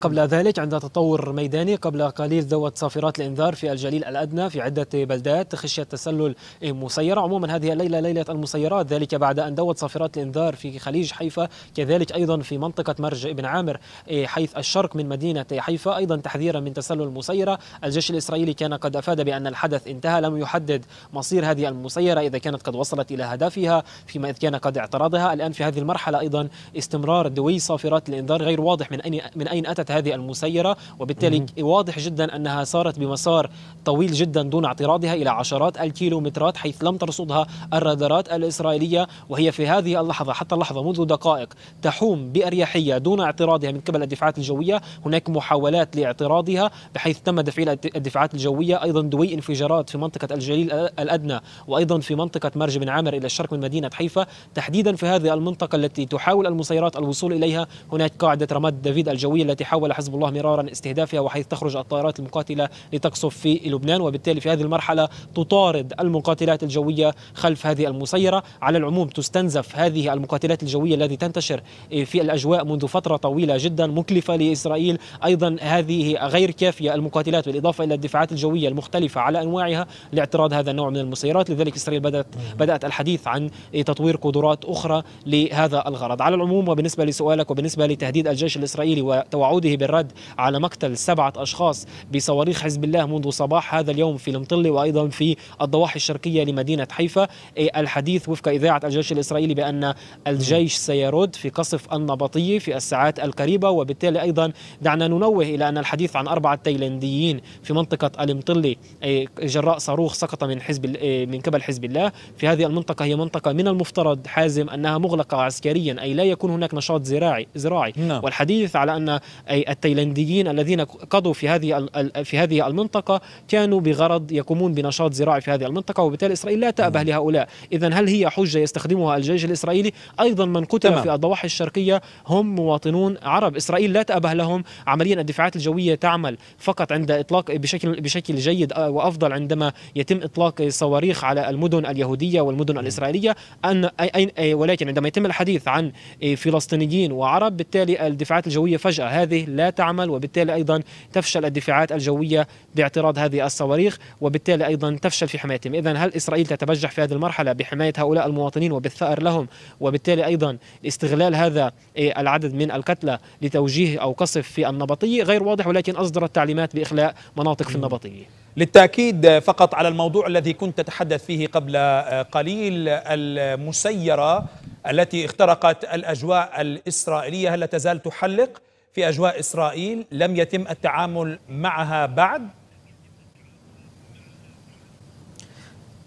قبل ذلك عند تطور ميداني قبل قليل ذوت صافرات الانذار في الجليل الادنى في عده بلدات خشيه تسلل مسيره عموما هذه الليله ليله المسيرات ذلك بعد ان ذوت صافرات الانذار في خليج حيفا كذلك ايضا في منطقه مرج ابن عامر إيه، حيث الشرق من مدينه حيفا ايضا تحذيرا من تسلل مسيره الجيش الاسرائيلي كان قد افاد بان الحدث انتهى لم يحدد مصير هذه المسيره اذا كانت قد وصلت الى هدفها فيما اذ كان قد اعترضها الان في هذه المرحله ايضا استمرار دوي صافرات الانذار غير واضح من اين من اين اتت اتجهت هذه المسيرة وبالتالي واضح جدا أنها سارت بمسار طويل جدا دون اعتراضها إلى عشرات الكيلومترات حيث لم ترصدها الرادارات الإسرائيلية وهي في هذه اللحظة حتى اللحظة منذ دقائق تحوم بأريحية دون اعتراضها من قبل الدفاعات الجوية هناك محاولات لاعتراضها بحيث تم تفعيل الدفاعات الجوية أيضا دوي انفجارات في منطقة الجليل الأدنى وأيضا في منطقة مرج بن عامر إلى الشرق من مدينة حيفا تحديدا في هذه المنطقة التي تحاول المسيرات الوصول إليها هناك قاعدة رماد دافيد الجوية التي حاول حاول حزب الله مرارا استهدافها وحيث تخرج الطائرات المقاتلة لتقصف في لبنان وبالتالي في هذه المرحلة تطارد المقاتلات الجوية خلف هذه المسيرة على العموم تستنزف هذه المقاتلات الجوية التي تنتشر في الأجواء منذ فترة طويلة جدا مكلفة لإسرائيل أيضا هذه غير كافية المقاتلات بالإضافة إلى الدفاعات الجوية المختلفة على أنواعها لاعتراض هذا النوع من المسيرات لذلك إسرائيل بدأت, بدأت الحديث عن تطوير قدرات أخرى لهذا الغرض على العموم وبالنسبة لسؤالك وبالنسبة لتهديد الجيش الإسرائيلي وتوعد وجوده بالرد على مقتل سبعة أشخاص بصواريخ حزب الله منذ صباح هذا اليوم في المطلة وأيضا في الضواحي الشرقية لمدينة حيفا إيه الحديث وفق إذاعة الجيش الإسرائيلي بأن الجيش سيرد في قصف النبطي في الساعات القريبة وبالتالي أيضا دعنا ننوه إلى أن الحديث عن أربعة تايلانديين في منطقة المطلي إيه جراء صاروخ سقط من حزب إيه من قبل حزب الله في هذه المنطقة هي منطقة من المفترض حازم أنها مغلقة عسكريا أي لا يكون هناك نشاط زراعي زراعي نعم. والحديث على أن أي التايلانديين الذين قضوا في هذه في هذه المنطقة كانوا بغرض يقومون بنشاط زراعي في هذه المنطقة وبالتالي إسرائيل لا تأبه نعم. لهؤلاء إذا هل هي حجة يستخدمها الجيش الإسرائيلي أيضا من قتل تمام. في الضواحي الشرقية هم مواطنون عرب إسرائيل لا تأبه لهم عمليا الدفاعات الجوية تعمل فقط عند إطلاق بشكل بشكل جيد آه، وأفضل عندما يتم إطلاق صواريخ على المدن اليهودية والمدن نعم. الإسرائيلية أن ولكن عندما يتم الحديث عن آه، فلسطينيين وعرب بالتالي الدفاعات الجوية فجأة هذه لا تعمل وبالتالي أيضا تفشل الدفاعات الجوية باعتراض هذه الصواريخ وبالتالي أيضا تفشل في حمايتهم إذا هل إسرائيل تتبجح في هذه المرحلة بحماية هؤلاء المواطنين وبالثأر لهم وبالتالي أيضا استغلال هذا إيه، العدد من القتلى لتوجيه أو قصف في النبطية غير واضح ولكن أصدرت تعليمات بإخلاء مناطق في النبطية للتأكيد فقط على الموضوع الذي كنت تتحدث فيه قبل آه، قليل المسيرة التي اخترقت الأجواء الإسرائيلية هل لا تزال تحلق في أجواء إسرائيل لم يتم التعامل معها بعد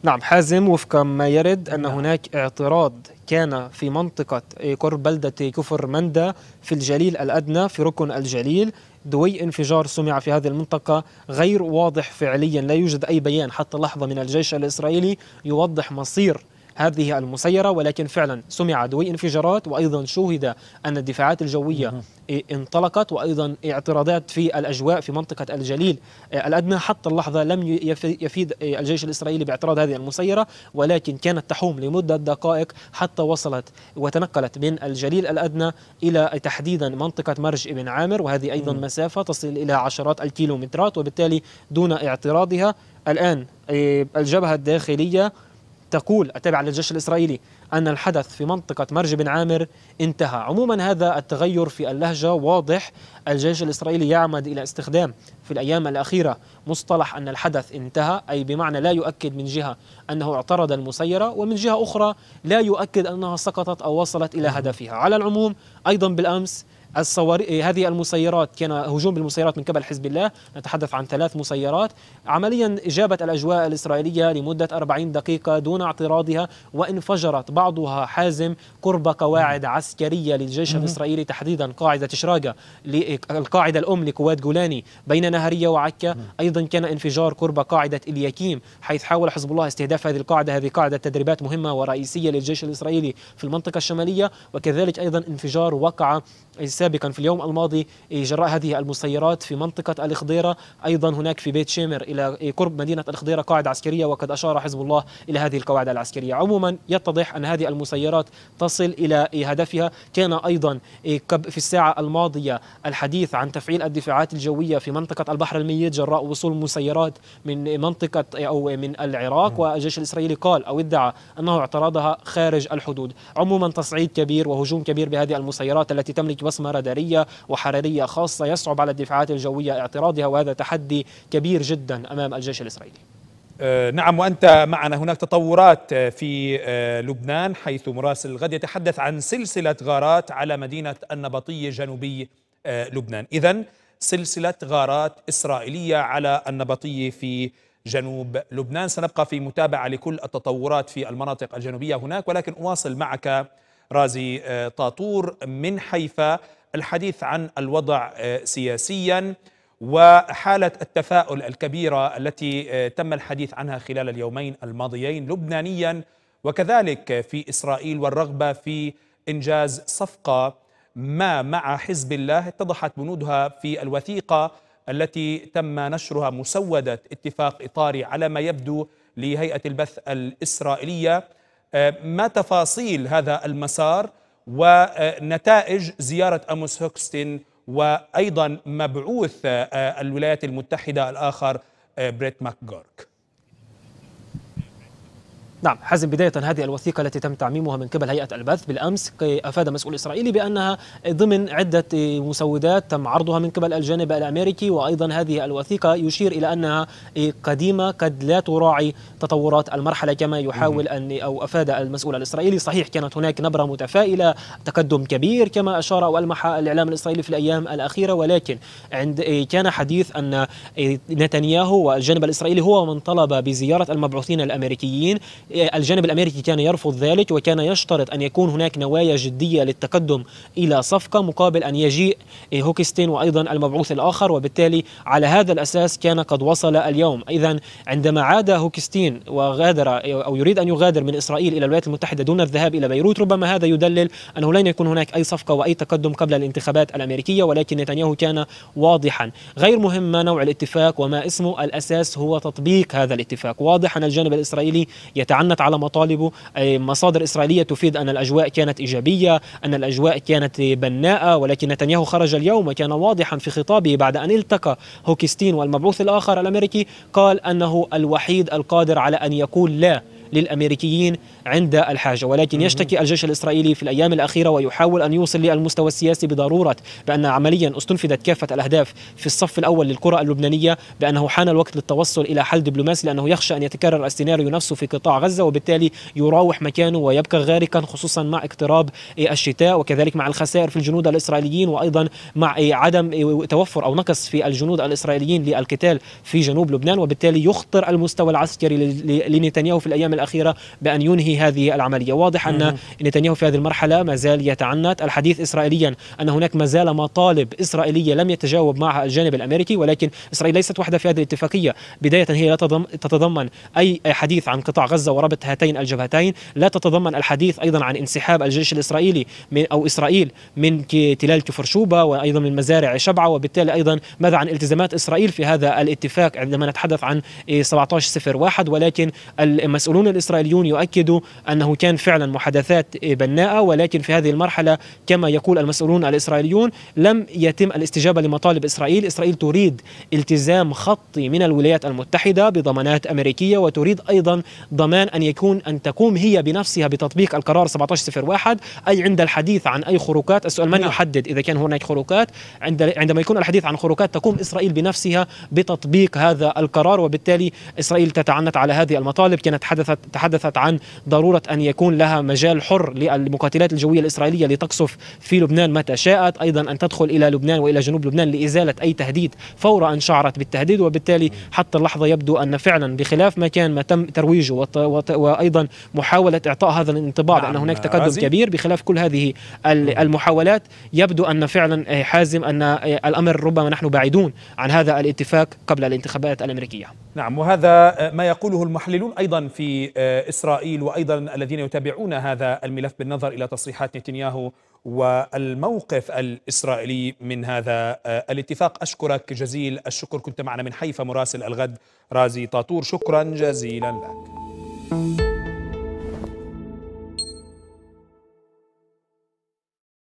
نعم حازم وفقا ما يرد أن نعم. هناك اعتراض كان في منطقة قرب بلدة كفر مندا في الجليل الأدنى في ركن الجليل دوي انفجار سمع في هذه المنطقة غير واضح فعليا لا يوجد أي بيان حتى لحظة من الجيش الإسرائيلي يوضح مصير هذه المسيرة ولكن فعلا سمع دوي انفجارات وأيضا شوهد أن الدفاعات الجوية إيه، انطلقت وأيضا اعتراضات في الأجواء في منطقة الجليل إيه، الأدنى حتى اللحظة لم يفيد إيه، الجيش الإسرائيلي باعتراض هذه المسيرة ولكن كانت تحوم لمدة دقائق حتى وصلت وتنقلت من الجليل الأدنى إلى تحديدا منطقة مرج ابن عامر وهذه أيضا مسافة تصل إلى عشرات الكيلومترات وبالتالي دون اعتراضها الآن الجبهة الداخلية تقول التابعة للجيش الإسرائيلي أن الحدث في منطقة مرج بن عامر انتهى عموما هذا التغير في اللهجة واضح الجيش الإسرائيلي يعمد إلى استخدام في الأيام الأخيرة مصطلح أن الحدث انتهى أي بمعنى لا يؤكد من جهة أنه اعترض المسيرة ومن جهة أخرى لا يؤكد أنها سقطت أو وصلت إلى هدفها على العموم أيضا بالأمس الصواريخ إيه، هذه المسيرات كان هجوم بالمسيرات من قبل حزب الله نتحدث عن ثلاث مسيرات عمليا جابت الأجواء الإسرائيلية لمدة 40 دقيقة دون اعتراضها وانفجرت بعضها حازم قرب قواعد عسكرية للجيش الإسرائيلي تحديدا قاعدة شراجة القاعدة الأم لقوات جولاني بين نهرية وعكا أيضا كان انفجار قرب قاعدة اليكيم حيث حاول حزب الله استهداف هذه القاعدة هذه قاعدة تدريبات مهمة ورئيسية للجيش الإسرائيلي في المنطقة الشمالية وكذلك أيضا انفجار وقع سابقا في اليوم الماضي جراء هذه المسيرات في منطقة الخضيرة أيضا هناك في بيت شيمر إلى قرب مدينة الخضيرة قاعدة عسكرية وقد أشار حزب الله إلى هذه القواعد العسكرية عموما يتضح أن هذه المسيرات تصل إلى هدفها كان أيضا في الساعة الماضية الحديث عن تفعيل الدفاعات الجوية في منطقة البحر الميت جراء وصول مسيرات من منطقة أو من العراق والجيش الإسرائيلي قال أو ادعى أنه اعترضها خارج الحدود عموما تصعيد كبير وهجوم كبير بهذه المسيرات التي تملك بصمة أنظمة رادارية وحرارية خاصة يصعب على الدفاعات الجوية اعتراضها وهذا تحدي كبير جدا أمام الجيش الإسرائيلي أه، نعم وأنت معنا هناك تطورات أه، في أه، لبنان حيث مراسل الغد يتحدث عن سلسلة غارات على مدينة النبطية جنوبي لبنان إذا سلسلة غارات إسرائيلية على النبطية في جنوب لبنان سنبقى في متابعة لكل التطورات في المناطق الجنوبية هناك ولكن أواصل معك رازي طاطور من حيفا الحديث عن الوضع آه، سياسيا وحالة التفاؤل الكبيرة التي آه، تم الحديث عنها خلال اليومين الماضيين لبنانيا وكذلك في إسرائيل والرغبة في إنجاز صفقة ما مع حزب الله اتضحت بنودها في الوثيقة التي تم نشرها مسودة اتفاق إطاري على ما يبدو لهيئة البث الإسرائيلية آه، ما تفاصيل هذا المسار ونتائج زيارة أموس هوكستين وأيضا مبعوث آه، الولايات المتحدة الآخر آه، بريت ماكجورك نعم حازم بداية هذه الوثيقة التي تم تعميمها من قبل هيئة البث بالأمس أفاد مسؤول إسرائيلي بأنها ضمن عدة مسودات تم عرضها من قبل الجانب الأمريكي وأيضا هذه الوثيقة يشير إلى أنها قديمة قد لا تراعي تطورات المرحلة كما يحاول أن أو أفاد المسؤول الإسرائيلي صحيح كانت هناك نبرة متفائلة تقدم كبير كما أشار أو ألمح الإعلام الإسرائيلي في الأيام الأخيرة ولكن عند كان حديث أن نتنياهو والجانب الإسرائيلي هو من طلب بزيارة المبعوثين الأمريكيين الجانب الأمريكي كان يرفض ذلك وكان يشترط أن يكون هناك نوايا جدية للتقدم إلى صفقة مقابل أن يجيء هوكستين وأيضا المبعوث الآخر وبالتالي على هذا الأساس كان قد وصل اليوم إذا عندما عاد هوكستين وغادر أو يريد أن يغادر من إسرائيل إلى الولايات المتحدة دون الذهاب إلى بيروت ربما هذا يدلل أنه لن يكون هناك أي صفقة وأي تقدم قبل الانتخابات الأمريكية ولكن نتنياهو كان واضحا غير مهم ما نوع الاتفاق وما اسمه الأساس هو تطبيق هذا الاتفاق واضحا الجانب الإسرائيلي يتعامل تعنت على مطالبه مصادر إسرائيلية تفيد أن الأجواء كانت إيجابية أن الأجواء كانت بناءة ولكن نتنياهو خرج اليوم وكان واضحا في خطابه بعد أن التقى هوكستين والمبعوث الآخر الأمريكي قال أنه الوحيد القادر على أن يقول لا للأمريكيين عند الحاجة ولكن يشتكي الجيش الإسرائيلي في الأيام الأخيرة ويحاول أن يوصل للمستوى السياسي بضرورة بأن عمليا استنفذت كافة الأهداف في الصف الأول للكرة اللبنانية بأنه حان الوقت للتوصل إلى حل دبلوماسي لأنه يخشى أن يتكرر السيناريو نفسه في قطاع غزة وبالتالي يراوح مكانه ويبقى غارقا خصوصا مع اقتراب الشتاء وكذلك مع الخسائر في الجنود الإسرائيليين وأيضا مع عدم توفر أو نقص في الجنود الإسرائيليين للقتال في جنوب لبنان وبالتالي يخطر المستوى العسكري لنتنياهو في الأيام الأخيرة بأن ينهي هذه العملية واضح أن نتنياهو في هذه المرحلة ما زال يتعنت الحديث إسرائيليا أن هناك ما زال مطالب إسرائيلية لم يتجاوب معها الجانب الأمريكي ولكن إسرائيل ليست وحدة في هذه الاتفاقية بداية هي لا تتضمن أي حديث عن قطاع غزة وربط هاتين الجبهتين لا تتضمن الحديث أيضا عن انسحاب الجيش الإسرائيلي من أو إسرائيل من تلال كفر شوبة وأيضا من مزارع شبعة وبالتالي أيضا ماذا عن التزامات إسرائيل في هذا الاتفاق عندما نتحدث عن 17 إيه، واحد ولكن المسؤولون الإسرائيليون يؤكدوا أنه كان فعلا محادثات بناءة ولكن في هذه المرحلة كما يقول المسؤولون الإسرائيليون لم يتم الاستجابة لمطالب إسرائيل إسرائيل تريد التزام خطي من الولايات المتحدة بضمانات أمريكية وتريد أيضا ضمان أن يكون أن تقوم هي بنفسها بتطبيق القرار 1701 أي عند الحديث عن أي خروقات السؤال من نعم. يحدد إذا كان هناك خروقات عند عندما يكون الحديث عن خروقات تقوم إسرائيل بنفسها بتطبيق هذا القرار وبالتالي إسرائيل تتعنت على هذه المطالب كانت حدثت تحدثت عن ضرورة أن يكون لها مجال حر للمقاتلات الجوية الإسرائيلية لتقصف في لبنان متى شاءت أيضا أن تدخل إلى لبنان وإلى جنوب لبنان لإزالة أي تهديد فور أن شعرت بالتهديد وبالتالي حتى اللحظة يبدو أن فعلا بخلاف ما كان ما تم ترويجه وأيضا محاولة إعطاء هذا الانطباع بأن هناك نعم، تقدم كبير بخلاف كل هذه نعم. المحاولات يبدو أن فعلا آه، حازم أن آه، الأمر ربما نحن بعيدون عن هذا الاتفاق قبل الانتخابات الأمريكية نعم وهذا ما يقوله المحللون ايضا في آه، اسرائيل وايضا الذين يتابعون هذا الملف بالنظر الى تصريحات نتنياهو والموقف الاسرائيلي من هذا آه، الاتفاق اشكرك جزيل الشكر كنت معنا من حيفا مراسل الغد رازي طاطور شكرا جزيلا لك.